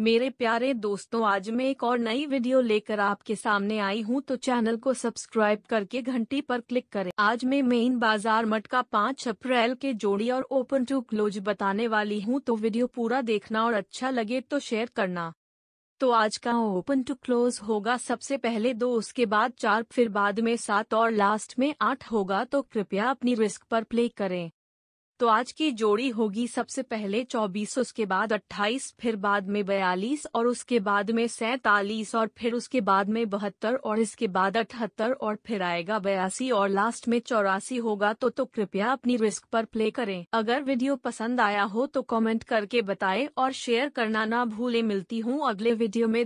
मेरे प्यारे दोस्तों आज मैं एक और नई वीडियो लेकर आपके सामने आई हूं तो चैनल को सब्सक्राइब करके घंटी पर क्लिक करें आज मैं मेन बाजार मट का अप्रैल के जोड़ी और ओपन टू क्लोज बताने वाली हूं तो वीडियो पूरा देखना और अच्छा लगे तो शेयर करना तो आज का ओपन टू क्लोज होगा सबसे पहले दो उसके बाद चार फिर बाद में सात और लास्ट में आठ होगा तो कृपया अपनी रिस्क पर प्ले करें तो आज की जोड़ी होगी सबसे पहले 24 उसके बाद 28 फिर बाद में 42 और उसके बाद में सैतालीस और फिर उसके बाद में बहत्तर और इसके बाद अठहत्तर और फिर आएगा बयासी और लास्ट में चौरासी होगा तो तो कृपया अपनी रिस्क पर प्ले करें अगर वीडियो पसंद आया हो तो कमेंट करके बताएं और शेयर करना ना भूले मिलती हूँ अगले वीडियो में